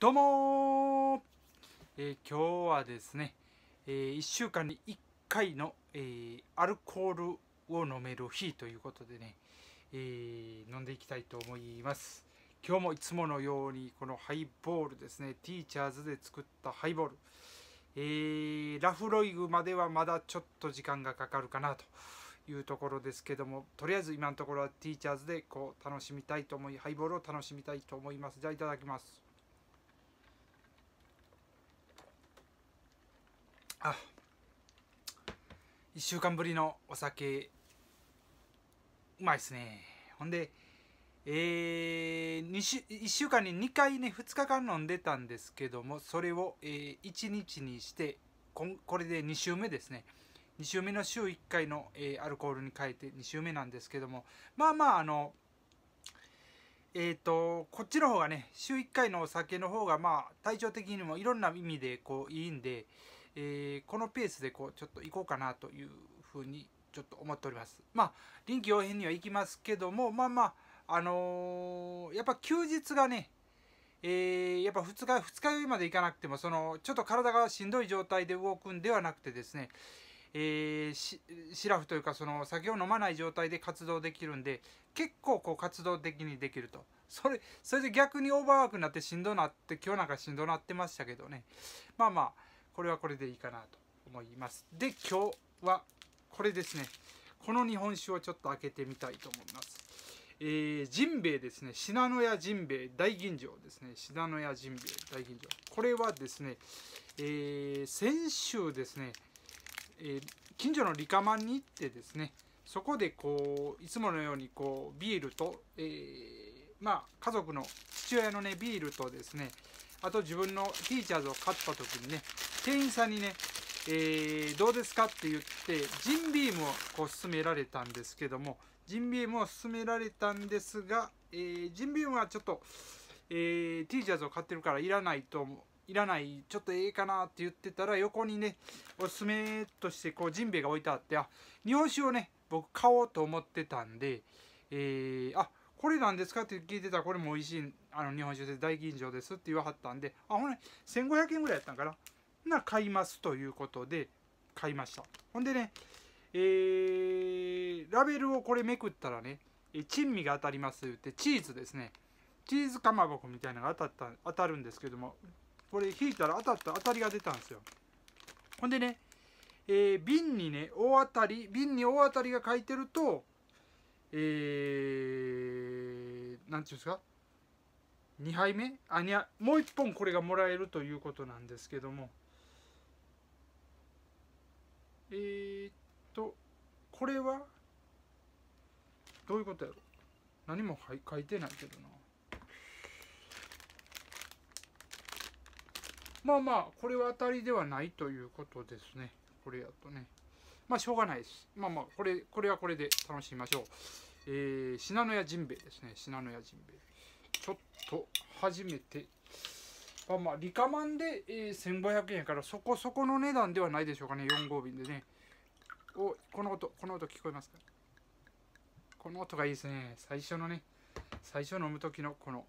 どうもえー、今日はですね、えー、1週間に1回の、えー、アルコールを飲める日ということでね、えー、飲んでいきたいと思います今日もいつものようにこのハイボールですねティーチャーズで作ったハイボール、えー、ラフロイグまではまだちょっと時間がかかるかなというところですけどもとりあえず今のところはティーチャーズでこう楽しみたいと思いハイボールを楽しみたいと思いますじゃあいただきますあ1週間ぶりのお酒うまいっすねほんでえー、2週1週間に2回ね2日間飲んでたんですけどもそれを、えー、1日にしてここれで2週目ですね2週目の週1回の、えー、アルコールに変えて2週目なんですけどもまあまああのえーと、とこっちの方がね週1回のお酒の方がまあ体調的にもいろんな意味でこういいんで、えー、このペースでこうちょっと行こうかなというふうにちょっと思っております。まあ臨機応変には行きますけどもまあまああのー、やっぱ休日がねえー、やっぱ2日2日酔いまでいかなくてもそのちょっと体がしんどい状態で動くんではなくてですね、えー、しシラフというかその酒を飲まない状態で活動できるんで結構こう活動的にできるとそれそれで逆にオーバーワークになってしんどなって今日なんかしんどなってましたけどねまあまあこれはこれでいいかなと思いますで今日はこれですねこの日本酒をちょっと開けてみたいと思いますえー、ジンベイですね信濃屋ジンベイ大吟醸ですね信濃屋ジンベイ大吟醸これはですね、えー、先週ですね、えー、近所のリカマンに行ってですねそこでこういつものようにこうビールと、えー、まあ、家族の父親のね、ビールとですね、あと自分のティーチャーズを買った時にね、店員さんにね、えー、どうですかって言って、ジンビームをこう勧められたんですけども、ジンビームを勧められたんですが、えー、ジンビームはちょっと、えー、チャャズを買ってるからいらないと思う。いらない、ちょっとええかなって言ってたら、横にね、おすすめとして、こう、ジンベエが置いてあって、あ、日本酒をね、僕買おうと思ってたんで、えー、あ、これなんですかって聞いてたらこれも美味しいあの日本酒で大吟醸ですって言わはったんであほん1500円ぐらいやったんかなな買いますということで買いましたほんでねえー、ラベルをこれめくったらね珍味が当たりますってチーズですねチーズかまぼこみたいなのが当たった当たるんですけどもこれ引いたら当たった当たりが出たんですよほんでね、えー、瓶にね大当たり瓶に大当たりが書いてるとえー、なんていうんですか2杯目あにゃもう1本これがもらえるということなんですけどもえー、っとこれはどういうことやろ何も書いてないけどなまあまあこれは当たりではないということですねこれやとねまあしょうがないです。まあまあ、これ、これはこれで楽しみましょう。えー、信濃屋ジンベエですね。信濃屋ジンベエ。ちょっと、初めて。まあまあ、リカマンで、えー、1500円からそこそこの値段ではないでしょうかね。4号瓶でね。お、この音、この音聞こえますかこの音がいいですね。最初のね、最初飲む時のこの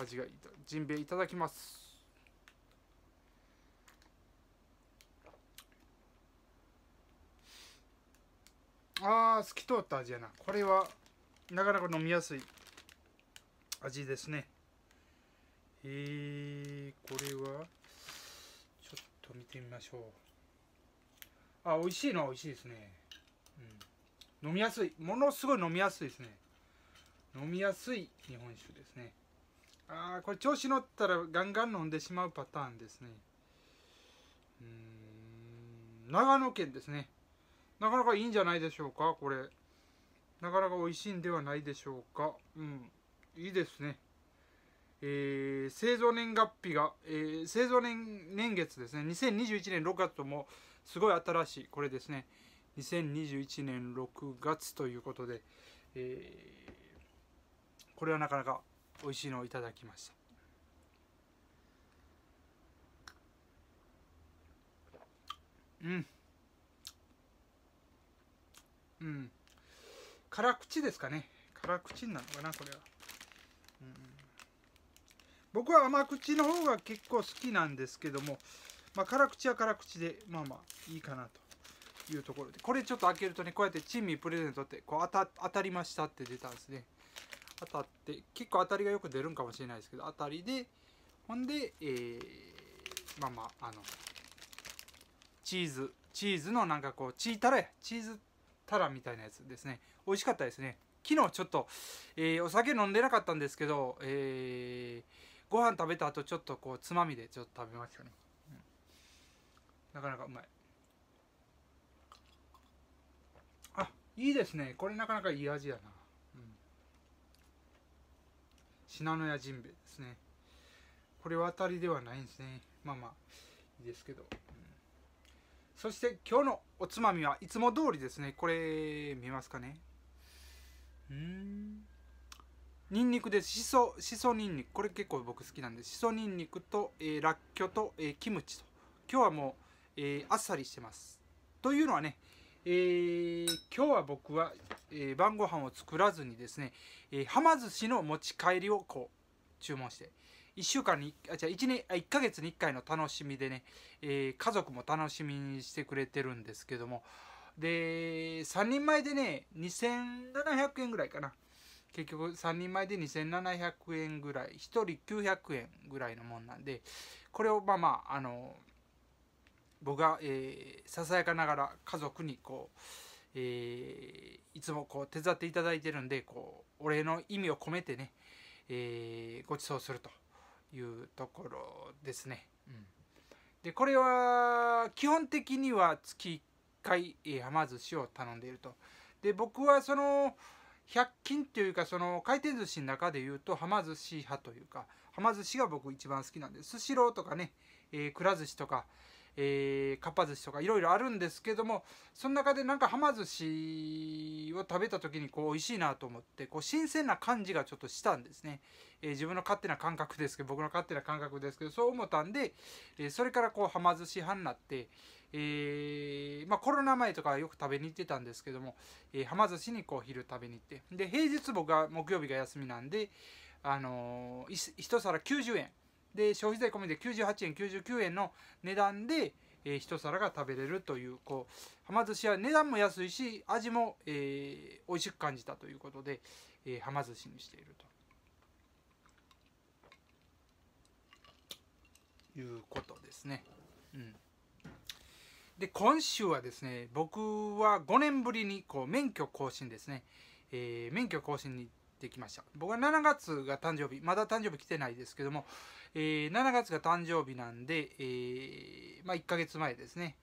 味がいい。ジンベエいただきます。ああ透き通った味やなこれはなかなか飲みやすい味ですねえー、これはちょっと見てみましょうあ美味しいのは美味しいですね、うん、飲みやすいものすごい飲みやすいですね飲みやすい日本酒ですねああこれ調子乗ったらガンガン飲んでしまうパターンですねうん長野県ですねなかなかいいんじゃないでしょうかこれなかなか美味しいんではないでしょうかうんいいですねえー、製造年月日が、えー、製造年年月ですね2021年6月ともすごい新しいこれですね2021年6月ということで、えー、これはなかなか美味しいのをいただきましたうんうん。辛口ですかね。辛口なのかな、これは。うん、僕は甘口の方が結構好きなんですけども、まあ、辛口は辛口で、まあまあ、いいかなというところで。これちょっと開けるとね、こうやって珍味プレゼントって、こう当た、当たりましたって出たんですね。当たって、結構当たりがよく出るんかもしれないですけど、当たりで、ほんで、えー、まあまあ、あの、チーズ、チーズのなんかこう、チータラや。チーズタラみたいなやつですね美味しかったですね昨日ちょっと、えー、お酒飲んでなかったんですけど、えー、ご飯食べた後ちょっとこうつまみでちょっと食べましたね、うん、なかなかうまいあいいですねこれなかなかいい味やな、信濃屋ジンベですねこれは当たりではないんですねまあまあいいですけど、うん、そして今日のおつまみはいつも通りですねこれ見えますかねうんにんにくですしそしそにんにくこれ結構僕好きなんでしそにんにくと、えー、らっきょうと、えー、キムチと今日はもう、えー、あっさりしてますというのはねえー、今日は僕は、えー、晩ご飯を作らずにですね、えー、はま寿司の持ち帰りをこう注文して、1週間にあじゃ 1, 年あ1ヶ月に1回の楽しみでね、えー、家族も楽しみにしてくれてるんですけどもで3人前でね2700円ぐらいかな結局3人前で2700円ぐらい1人900円ぐらいのもんなんでこれをまあまああの僕が、えー、ささやかながら家族にこうえー、いつもこう手伝っていただいてるんでこうお礼の意味を込めてね、えー、ご馳走するというところですね。うん、でこれは基本的には月1回はま寿司を頼んでいると。で僕はその100均というかその回転寿司の中でいうとはま寿司派というかはま寿司が僕一番好きなんでスシローとかね、えー、くら寿司とか、えー、かっぱ寿司とかいろいろあるんですけどもその中でなんかはま寿司を食べた時にこう美味しいなと思ってこう新鮮な感じがちょっとしたんですね、えー、自分の勝手な感覚ですけど僕の勝手な感覚ですけどそう思ったんで、えー、それからこうはま寿司派になって、えー、まあ、コロナ前とかよく食べに行ってたんですけども、えー、はま寿司にこう昼食べに行ってで平日僕は木曜日が休みなんであのー、1皿90円で消費税込みで98円99円の値段で、えー、一皿が食べれるというこうはま寿司は値段も安いし味も、えー、美味しく感じたということで、えー、はま寿司にしているということですね。うん、で今週はですね僕は5年ぶりにこう免許更新ですね、えー、免許更新にってきました僕は7月が誕生日まだ誕生日来てないですけども、えー、7月が誕生日なんで、えー、まあ、1ヶ月前ですね、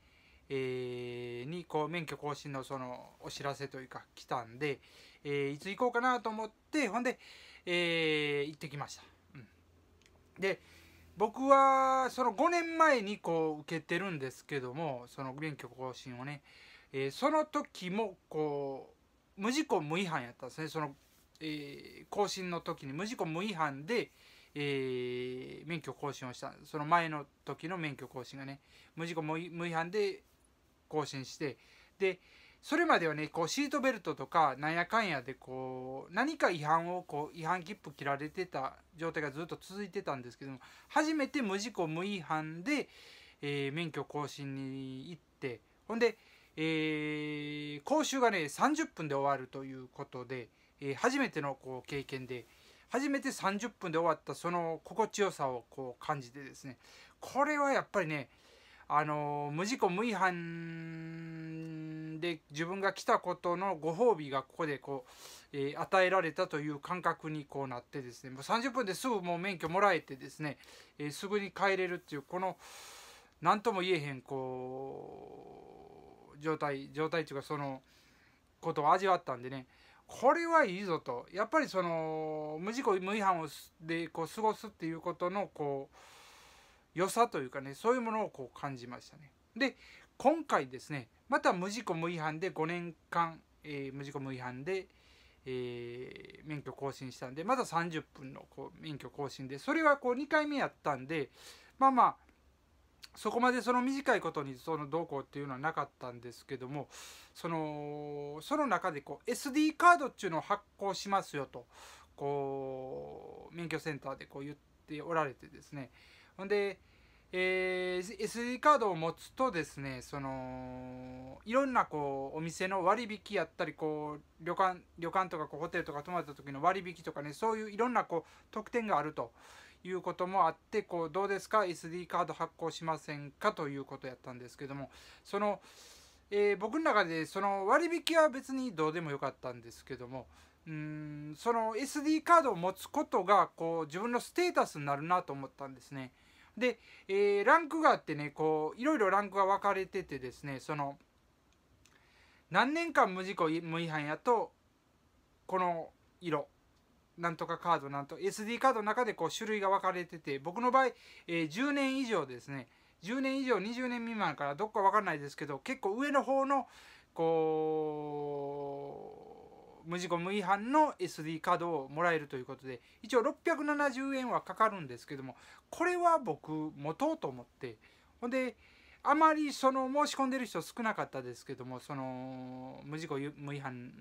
えー、にこう免許更新のそのお知らせというか来たんで、えいつ行こうかなと思ってほんで、え行ってきました、うん、で僕はその5年前にこう受けてるんですけどもその免許更新をね、えその時もこう無事故無違反やったんですねそのえー、更新の時に無事故無違反で、えー、免許更新をしたその前の時の免許更新がね無事故無違反で更新してでそれまではねこうシートベルトとかなんやかんやでこう何か違反をこう違反切符切られてた状態がずっと続いてたんですけども初めて無事故無違反で、えー、免許更新に行ってほんで、えー、講習がね30分で終わるということで。えー、初めてのこう経験で初めて30分で終わったその心地よさをこう感じてですねこれはやっぱりねあの無事故無違反で自分が来たことのご褒美がここでこう、えー、与えられたという感覚にこうなってですねもう30分ですぐもう免許もらえてですね、えー、すぐに帰れるっていうこの何とも言えへんこう状態状態というかそのことを味わったんでねこれはいいぞとやっぱりその無事故無違反をでこう過ごすっていうことのこう良さというかねそういうものをこう感じましたね。で今回ですねまた無事故無違反で5年間、えー、無事故無違反で、えー、免許更新したんでまた30分のこう免許更新でそれはこう2回目やったんでまあまあそこまでその短いことにそのどうこうっていうのはなかったんですけどもそのその中でこう SD カードっていうのを発行しますよとこう免許センターでこう言っておられてですねほんで、えー、SD カードを持つとですねそのいろんなこうお店の割引やったりこう旅館旅館とかこうホテルとか泊まった時の割引とかねそういういろんなこう特典があるということもあってこうどうですか SD カード発行しませんかということやったんですけどもその、えー、僕の中でその割引は別にどうでもよかったんですけどもうんその SD カードを持つことがこう自分のステータスになるなと思ったんですね。で、えー、ランクがあってねこういろいろランクが分かれててですねその何年間無事故無違反やとこの色なんとかカードなんと SD カードの中でこう種類が分かれてて僕の場合、えー、10年以上ですね10年以上20年未満からどっか分かんないですけど結構上の方のこう無事故無違反の SD カードをもらえるということで一応670円はかかるんですけどもこれは僕持とうと思ってほんであまりその申し込んでる人少なかったですけどもその無事故無違反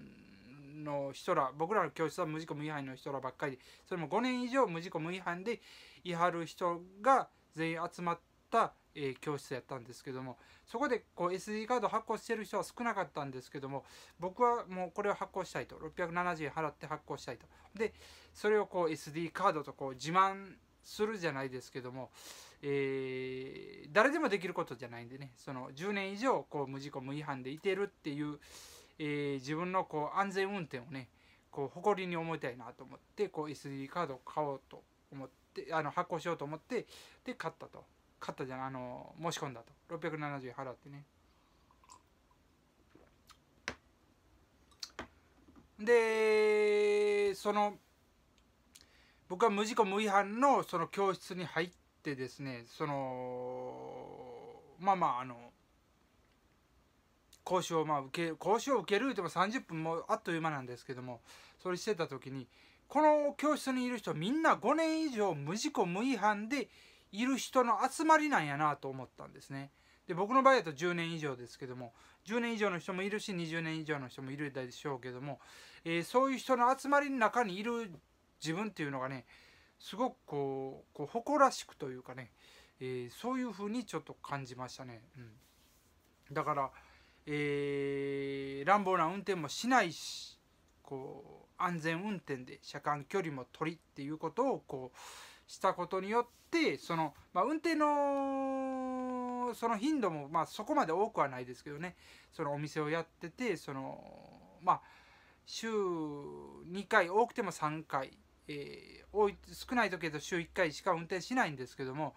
の人ら僕らの教室は無事故無違反の人らばっかりでそれも5年以上無事故無違反でいはる人が全員集まった、えー、教室やったんですけどもそこでこう SD カード発行してる人は少なかったんですけども僕はもうこれを発行したいと670円払って発行したいとでそれをこう SD カードとこう自慢するじゃないですけども、えー、誰でもできることじゃないんでねその10年以上こう無事故無違反でいてるっていうえー、自分のこう安全運転をねこう誇りに思いたいなと思ってこう SD カードを買おうと思ってあの発行しようと思ってで買ったと買ったじゃんあの申し込んだと670円払ってねでその僕は無事故無違反のその教室に入ってですねそのまあまああの講習をまあ受け講習を受けるでも30分もあっという間なんですけどもそれしてた時にこの教室にいる人みんな5年以上無事故無違反でいる人の集まりなんやなと思ったんですね。で僕の場合だと10年以上ですけども10年以上の人もいるし20年以上の人もいるでしょうけども、えー、そういう人の集まりの中にいる自分っていうのがねすごくこう誇らしくというかね、えー、そういうふうにちょっと感じましたね。うん、だからえー、乱暴な運転もしないしこう安全運転で車間距離も取りっていうことをこうしたことによってその、まあ、運転のその頻度もまあそこまで多くはないですけどねそのお店をやっててそのまあ週2回多くても3回、えー、多い少ない時だと週1回しか運転しないんですけども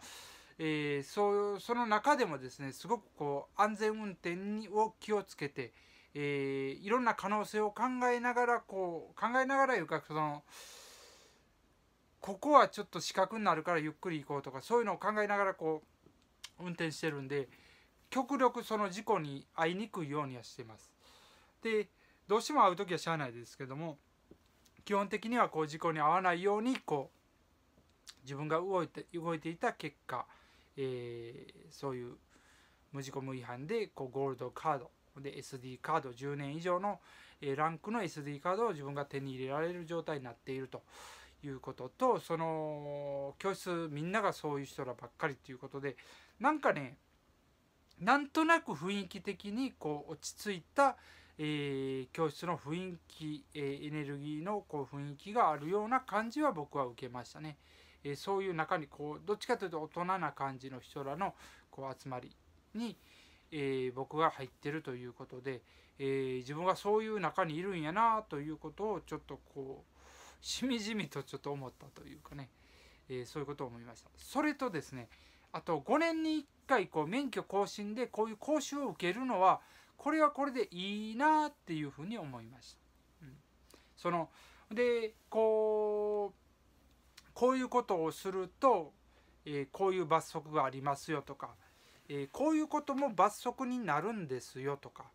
えー、そうその中でもですねすごくこう安全運転にを気をつけて、えー、いろんな可能性を考えながらこう考えながらいうかそのここはちょっと死角になるからゆっくり行こうとかそういうのを考えながらこう運転してるんで極力その事故に遭いにくいようにはしてます。でどうしても会う時はしゃあないですけども基本的にはこう事故に遭わないようにこう自分が動いて動いていた結果えー、そういう無事故無違反でこうゴールドカードで SD カード10年以上の、えランクの SD カードを自分が手に入れられる状態になっているということとその教室みんながそういう人らばっかりということでなんかねなんとなく雰囲気的にこう落ち着いた、えー、教室の雰囲気、えー、エネルギーのこう雰囲気があるような感じは僕は受けましたね。えそういう中にこうどっちかというと大人な感じの人らのこう集まりに、え僕が入ってるということで、え自分がそういう中にいるんやなということをちょっとこうしみじみとちょっと思ったというかね、えそういうことを思いました。それとですねあと5年に1回こう免許更新でこういう講習を受けるのはこれはこれでいいなっていうふうに思いました。うん、そのでこうこういうことをすると、えー、こういう罰則がありますよとか、えー、こういうことも罰則になるんですよとか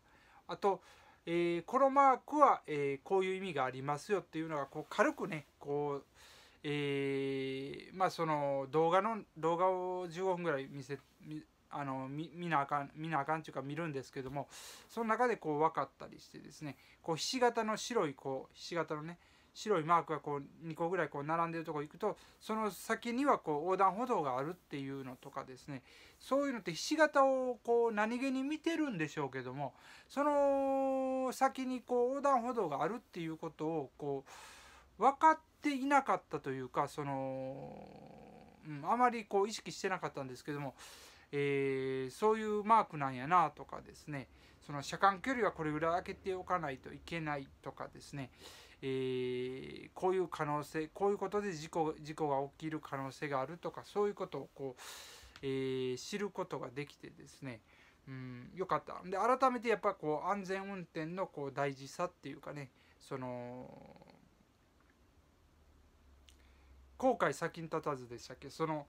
あと、えー、このマークは、えこういう意味がありますよっていうのがこう軽くねこう、えまあ、その動画の動画を15分ぐらい見せあの見見なあかん見なあかんというか見るんですけどもその中でこう分かったりしてですねこうひし形の白いこうひし形のね白いマークがこう2個ぐらいこう並んでるとこ行くとその先にはこう横断歩道があるっていうのとかですねそういうのってひし形をこう何気に見てるんでしょうけどもその先にこう横断歩道があるっていうことをこう分かっていなかったというかその、うん、あまりこう意識してなかったんですけども。えー、そういうマークなんやなとかですねその車間距離はこれぐらい空けておかないといけないとかですねえー、こういう可能性こういうことで事故事故が起きる可能性があるとかそういうことをこう、えー、知ることができてですねうんよかったで改めてやっぱこう安全運転のこう大事さっていうかねその後悔先に立たずでしたっけその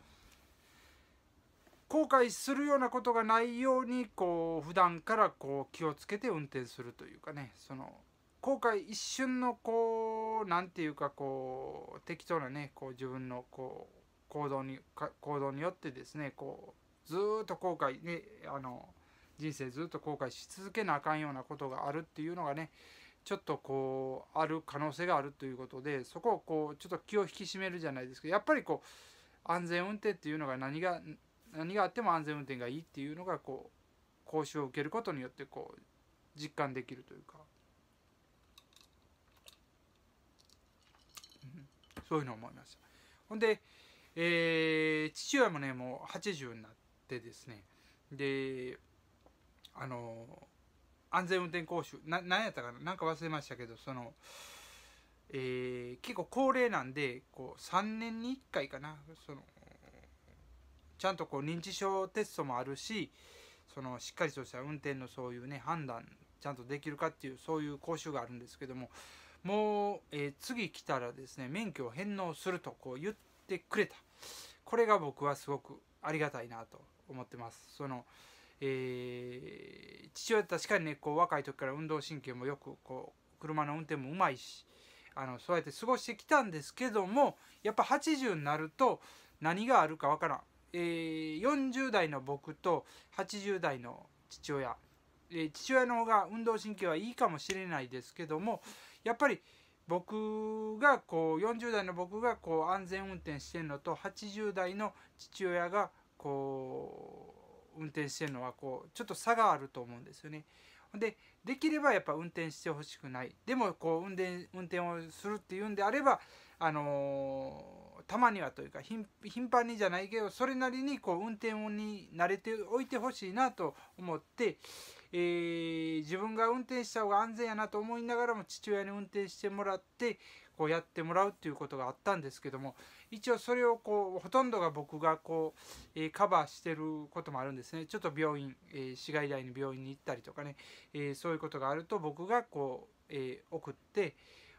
後悔するようなことがないようにこう普段からこう気をつけて運転するというかねその後悔一瞬のこう何て言うかこう適当なねこう自分のこう行動に行動によってですねこうずっと後悔ねあの人生ずっと後悔し続けなあかんようなことがあるっていうのがねちょっとこうある可能性があるということでそこをこうちょっと気を引き締めるじゃないですけどやっぱりこう安全運転っていうのが何が何があっても安全運転がいいっていうのがこう講習を受けることによってこう実感できるというかそういうの思いましたほんで、えー、父親もねもう80になってですねであの安全運転講習な何やったかななんか忘れましたけどその、えー、結構高齢なんでこう3年に1回かなそのちゃんとこう認知症テストもあるしそのしっかりとした運転のそういうね判断ちゃんとできるかっていうそういう講習があるんですけどももう、えー、次来たらですね免許を返納するとこう言ってくれたこれが僕はすごくありがたいなと思ってますその、えー、父親確かにねこう若い時から運動神経もよくこう車の運転もうまいしあのそうやって過ごしてきたんですけどもやっぱ80になると何があるかわからん、えー、40代の僕と80代の父親、えー、父親の方が運動神経はいいかもしれないですけどもやっぱり僕がこう40代の僕がこう安全運転してるのと80代の父親がこう運転してるのはこうちょっと差があると思うんですよね。でできればやっぱ運転してほしくないでもこう運転運転をするっていうんであれば、あのー、たまにはというか頻繁にじゃないけどそれなりにこう運転に慣れておいてほしいなと思ってえー、自分が運転した方が安全やなと思いながらも父親に運転してもらってこうやってもらうっていうことがあったんですけども一応それをこうほとんどが僕がこう、えー、カバーしてることもあるんですねちょっと病院、えー、市外大の病院に行ったりとかね、えそういうことがあると僕がこう、え送って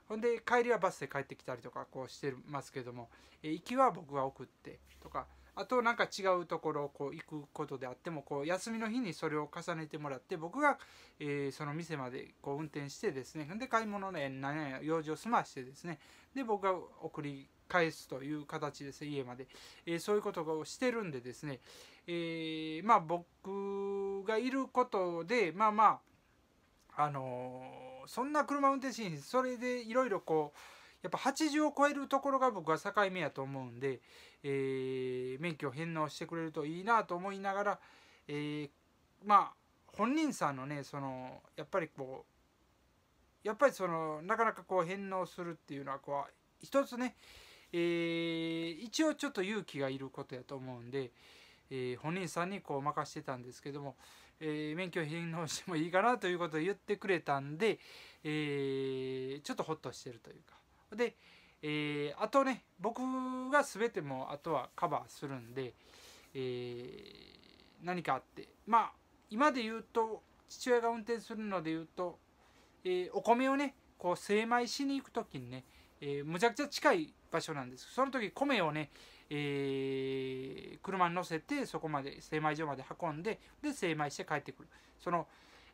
ほんで帰りはバスで帰ってきたりとかこうしてますけども、え行きは僕が送ってとか。あとなんか違うところをこう行くことであってもこう休みの日にそれを重ねてもらって僕が、えその店までこう運転してですねで買い物ね何や用事を済ましてですねで僕が送り返すという形です家まで、えそういうことをしてるんでですね、えまあ僕がいることでまあまああのそんな車運転しそれでいろいろこうやっぱ80を超えるところが僕は境目やと思うんで、えー、免許を返納してくれるといいなと思いながら、えー、まあ本人さんのねそのやっぱりこうやっぱりそのなかなかこう返納するっていうのはこう一つね、えー、一応ちょっと勇気がいることやと思うんで、えー、本人さんにこう任してたんですけども、えー、免許返納してもいいかなということを言ってくれたんで、えちょっとほっとしてるというか。で、えー、あとね僕が全てもあとはカバーするんで、えー、何かあってまあ今で言うと父親が運転するので言うと、えー、お米をねこう精米しに行く時にね、えー、むちゃくちゃ近い場所なんですその時米をね、えー、車に乗せてそこまで精米所まで運んでで精米して帰ってくるその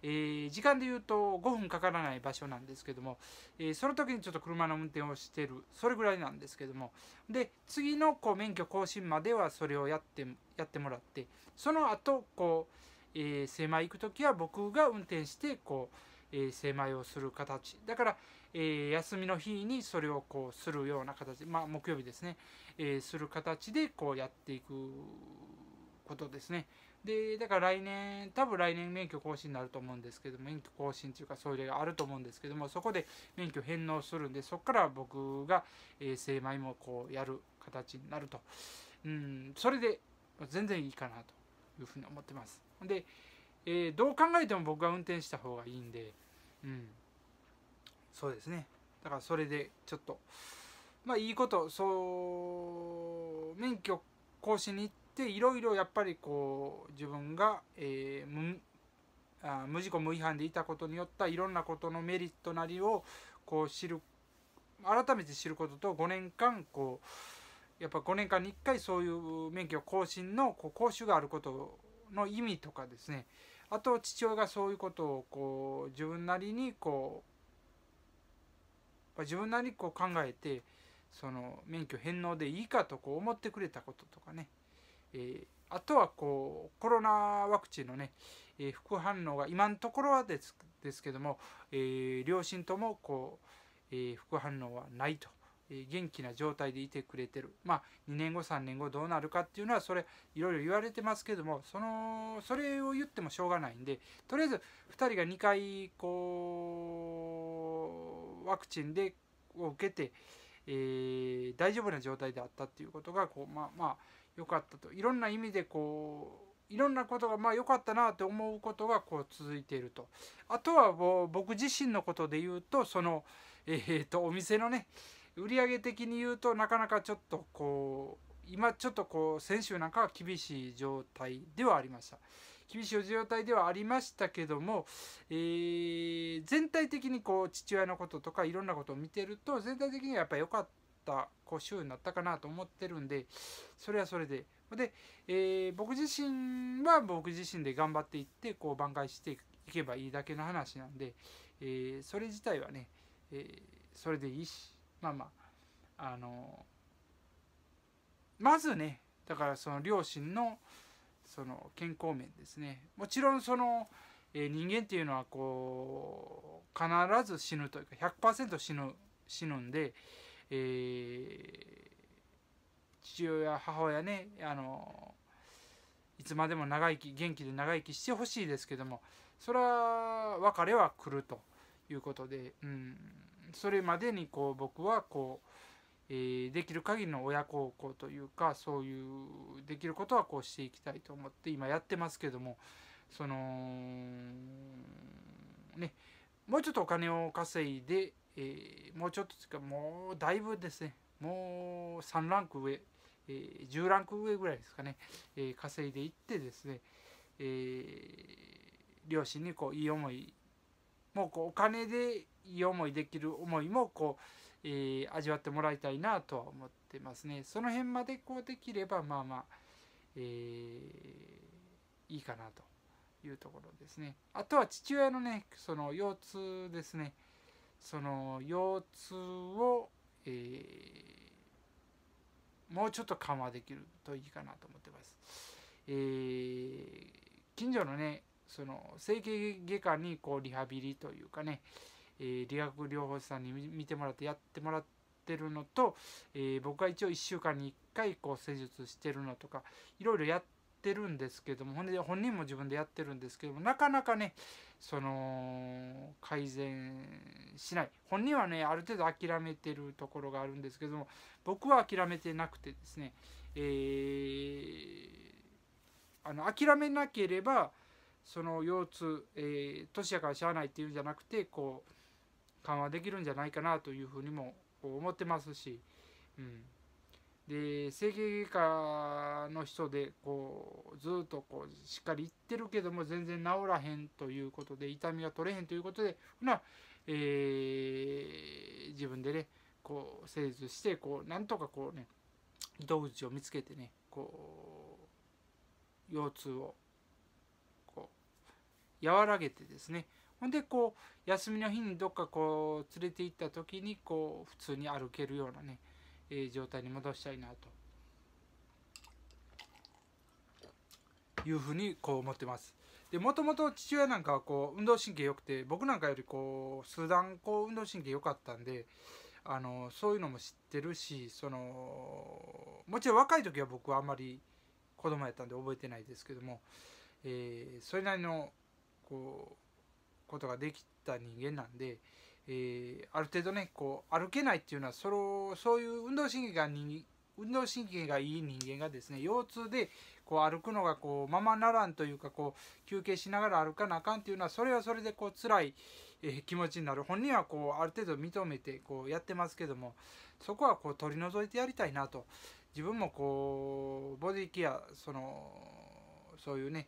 え時間で言うと5分かからない場所なんですけども、えその時にちょっと車の運転をしてるそれぐらいなんですけどもで次のこう免許更新まではそれをやってやってもらってその後こう、えー、精米行く時は僕が運転してこう、えー、精米をする形だから、えー、休みの日にそれをこうするような形まあ木曜日ですね、えー、する形でこうやっていくことですね。でだから来年多分来年免許更新になると思うんですけど免許更新というかそういう例があると思うんですけどもそこで免許返納するんでそこから僕が、えー、精米もこうやる形になるとうんそれで全然いいかなというふうに思ってますで、えー、どう考えても僕が運転した方がいいんでうんそうですねだからそれでちょっとまあいいことそう免許更新に行ってでいろいろやっぱりこう自分が、えー、無あ無事故無違反でいたことによったいろんなことのメリットなりをこう知る改めて知ることと5年間こうやっぱ5年間に1回そういう免許更新のこう講習があることの意味とかですねあと父親がそういうことをこう自分なりにこう自分なりにこう考えてその免許返納でいいかとこう思ってくれたこととかねえあとはこうコロナワクチンのね、え副反応が今のところはですですけども、え両親ともこう、え副反応はないと元気な状態でいてくれてるまあ2年後3年後どうなるかっていうのはそれいろいろ言われてますけどもそのそれを言ってもしょうがないんでとりあえず2人が2回こうワクチンでを受けて、えー、大丈夫な状態であったっていうことがこうまあまあ良かったといろんな意味でこういろんなことがまあ良かったなって思うことがこう続いているとあとは僕自身のことで言うとそのえっ、とお店のね売上的に言うとなかなかちょっとこう今ちょっとこう先週なんかは厳しい状態ではありました厳しい状態ではありましたけども、えー、全体的にこう父親のこととかいろんなことを見てると全体的にはやっぱ良かっったこう週になったかなと思ってるんでそれはそれでで、えー、僕自身は僕自身で頑張っていってこう挽回していけばいいだけの話なんで、えー、それ自体はね、えー、それでいいしまあまああのまずねだからその両親のその健康面ですねもちろんその、え人間っていうのはこう必ず死ぬというか100%死ぬ死ぬんで、えー、父親母親ねあのいつまでも長生き元気で長生きしてほしいですけどもそれは別れは来るということで、うん、それまでにこう僕はこう、えー、できる限りの親孝行というかそういうできることはこうしていきたいと思って今やってますけどもそのねもうちょっとお金を稼いでえー、もうちょっとうかもうだいぶですねもう3ランク上、えー、10ランク上ぐらいですかね、えー、稼いでいってですね、えー、両親にこういい思いもうこうお金でいい思いできる思いもこう、えー、味わってもらいたいなとは思ってますねその辺までこうできればまあまあ、えー、いいかなというところですねあとは父親のねその腰痛ですねその腰痛を、えー、もうちょっと緩和できるといいかなと思ってます。えー、近所のねその整形外科にこうリハビリというかね、えー、理学療法士さんに見てもらってやってもらってるのと、えー、僕が一応1週間に1回こう施術してるのとかいろいろやってってるんですけども本人も自分でやってるんですけどもなかなかねその改善しない本人はねある程度諦めてるところがあるんですけども僕は諦めてなくてですね、えー、あの諦めなければその腰痛、えー、年やからしゃあないっていうんじゃなくてこう緩和できるんじゃないかなというふうにも思ってますし、うん、で整形外科の人でこうずっとこうしっかり行ってるけども全然治らへんということで痛みが取れへんということでな、えー、自分でねこう施術してこうなんとかこうね糸口を見つけてねこう腰痛をこう和らげてですねほんでこう休みの日にどっかこう連れて行った時にこう普通に歩けるようなねえー、状態に戻したいなというふうにこう思ってますでもともと父親なんかはこう運動神経良くて僕なんかよりこう数段こう運動神経良かったんであのそういうのも知ってるしそのもちろん若い時は僕はあんまり子供やったんで覚えてないですけども、えー、それなりのこうことができた人間なんで、えー、ある程度ねこう歩けないっていうのはそのそういう運動神経がに運動神経がいい人間がですね腰痛でこう歩くのがこうままならんというかこう休憩しながら歩かなあかんっていうのはそれはそれでこう辛い、えー、気持ちになる本人はこうある程度認めてこうやってますけどもそこはこう取り除いてやりたいなと自分もこうボディケアそのそういうね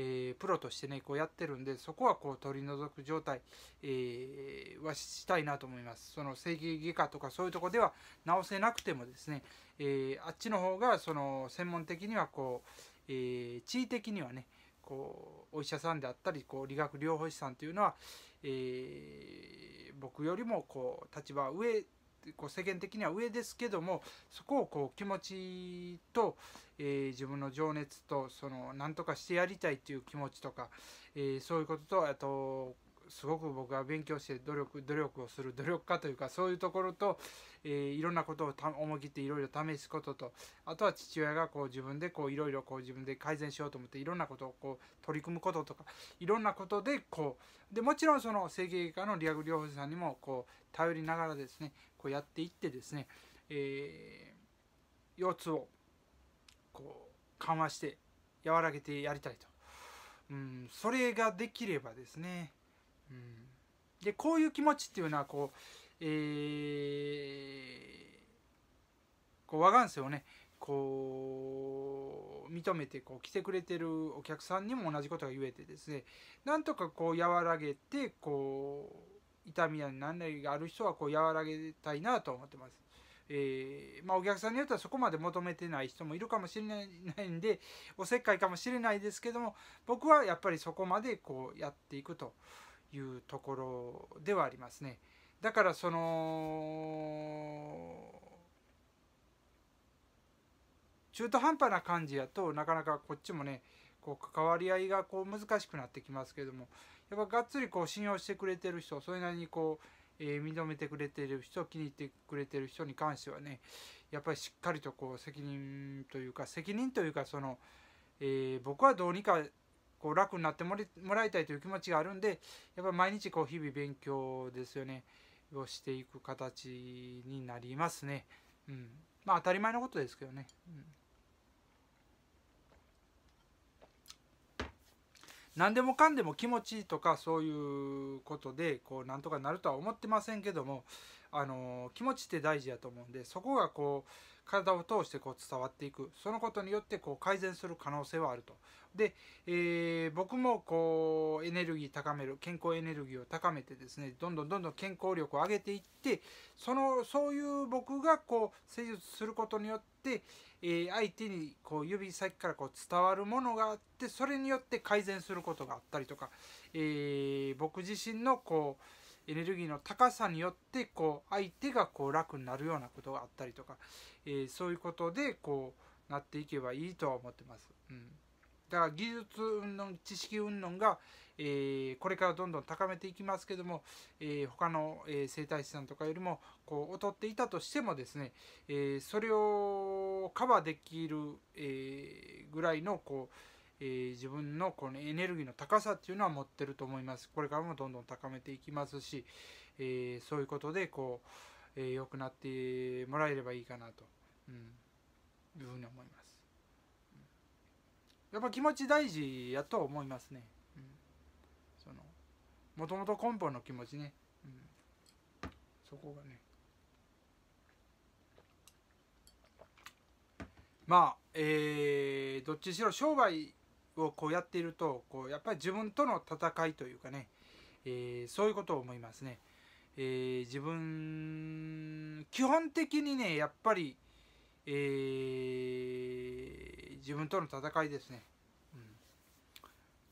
えー、プロとしてねこうやってるんでそこはこう取り除く状態、えー、はしたいなと思いますその整形外科とかそういうとこでは直せなくてもですね、えー、あっちの方がその専門的にはこう、えー、地位的にはねこうお医者さんであったりこう理学療法士さんというのは、え僕よりもこう立場上こう世間的には上ですけどもそこをこう気持ちと、えー、自分の情熱とその何とかしてやりたいという気持ちとか、えー、そういうこととあとすごく僕は勉強して努力努力をする努力家というかそういうところと、えー、いろんなことを思い切っていろいろ試すこととあとは父親がこう自分でこういろいろこう自分で改善しようと思っていろんなことをこう取り組むこととかいろんなことでこうでもちろんその整形外科の理学療法士さんにもこう頼りながらですねこうやっていってですね、えー、腰痛をこう緩和して和らげてやりたいと。うん、それができればですねでこういう気持ちっていうのはこう、えー、こう我がんせをねこう認めてこう来てくれてるお客さんにも同じことが言えてですねなんとかこう和らげてこう痛みや何題がある人はこう和らげたいなと思ってます。えー、まあ、お客さんによってはそこまで求めてない人もいるかもしれないんでおせっかいかもしれないですけども僕はやっぱりそこまでこうやっていくと。いうところではありますね。だからその中途半端な感じやとなかなかこっちもねこう関わり合いがこう難しくなってきますけどもやっぱがっつりこう信用してくれてる人それなりにこう、えー、認めてくれてる人気に入ってくれてる人に関してはねやっぱりしっかりとこう責任というか責任というかその、えー、僕はどうにかこう楽になってもらいたいという気持ちがあるんでやっぱ毎日こう日々勉強ですよねをしていく形になりますね。うん、まあ当たり前のことですけどね。うん何でもかんでも気持ちとかそういうことでこうなんとかなるとは思ってませんけどもあの気持ちって大事やと思うんでそこがこう体を通してこう伝わっていくそのことによってこう改善する可能性はあるとで、えー、僕もこうエネルギー高める健康エネルギーを高めてですねどんどんどんどん健康力を上げていってそのそういう僕がこう施術することによって、えー、相手にこう指先からこう伝わるものがあってそれによって改善することがあったりとか、えー、僕自身のこうエネルギーの高さによってこう相手がこう楽になるようなことがあったりとか、えー、そういうことでこうなっていけばいいとは思ってます。うん、だから技術云々知識云々が、えー、これからどんどん高めていきますけども、えー、他の、えー、生師さんとかよりもこう劣っていたとしてもですね、えー、それをカバーできる、えー、ぐらいのこうえー、自分のこのエネルギーの高さっていうのは持ってると思います。これからもどんどん高めていきますし、えー、そういうことでこう、えー、良くなってもらえればいいかなと、うん、いうふうに思います。やっぱ気持ち大事やと思いますね。そのもともと根本の気持ちね、うん、そこがね。まあ、えー、どっちにしろ商売をこうやっているとこうやっぱり自分との戦いというかね、えー、そういうことを思いますね、えー、自分基本的にねやっぱり、えー、自分との戦いですね、うん、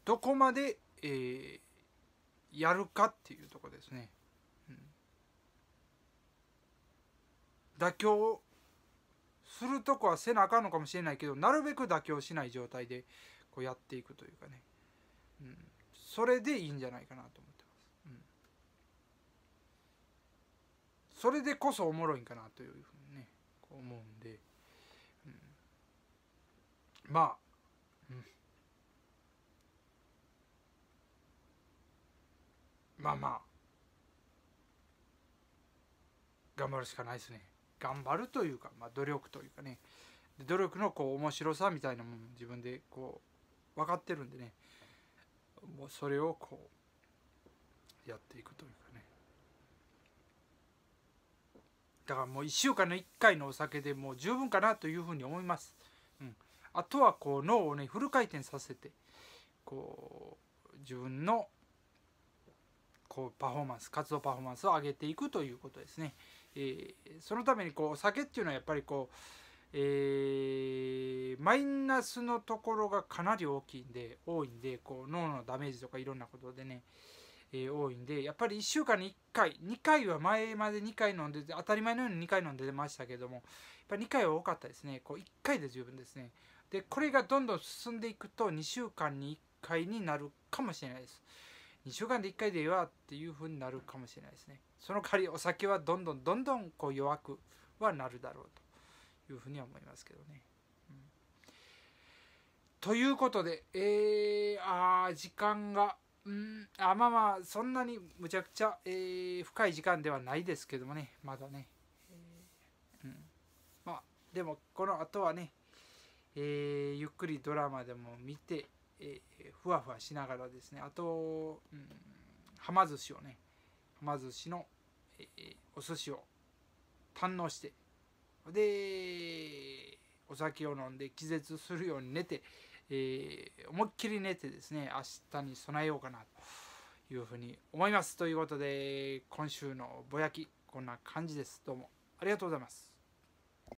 どこまで、えやるかっていうとこですね、うん、妥協するとこはせなあかんのかもしれないけどなるべく妥協しない状態でこうやっていくというかね、うん、それでいいんじゃないかなと思ってます、うん、それでこそおもろいんかなというふうにねこう思うんで、うん、まあ、うん、まあまあ頑張るしかないですね頑張るというか、まあ、努力というかね努力のこう面白さみたいなもの自分でこう分かってるんでねもうそれをこうやっていくというかねだからもう1週間の1回のお酒でもう十分かなというふうに思います、うん、あとはこう脳をねフル回転させてこう自分のこうパフォーマンス活動パフォーマンスを上げていくということですね、えー、そのためにこうお酒っていうのはやっぱりこうえー、マイナスのところがかなり大きいんで多いんでこう脳のダメージとかいろんなことでね、えー、多いんでやっぱり1週間に1回2回は前まで2回飲んで当たり前のように2回飲んでましたけどもやっぱり2回は多かったですねこう1回で十分ですねでこれがどんどん進んでいくと2週間に1回になるかもしれないです2週間で1回でいいわっていうふうになるかもしれないですねその代わりお酒はどんどんどんどんこう弱くはなるだろうというふうには思いますけどね。うん、ということで、えー、あ時間が、うん、あまあまあそんなにむちゃくちゃ、えー、深い時間ではないですけどもねまだね。うん、まあでもこの後はね、えー、ゆっくりドラマでも見て、えー、ふわふわしながらですねあと、うん、はま寿司をねはま寿司の、えー、お寿司を堪能してでお酒を飲んで気絶するように寝て、えー、思いっきり寝てですね明日に備えようかなというふうに思いますということで今週のぼやきこんな感じですどうもありがとうございます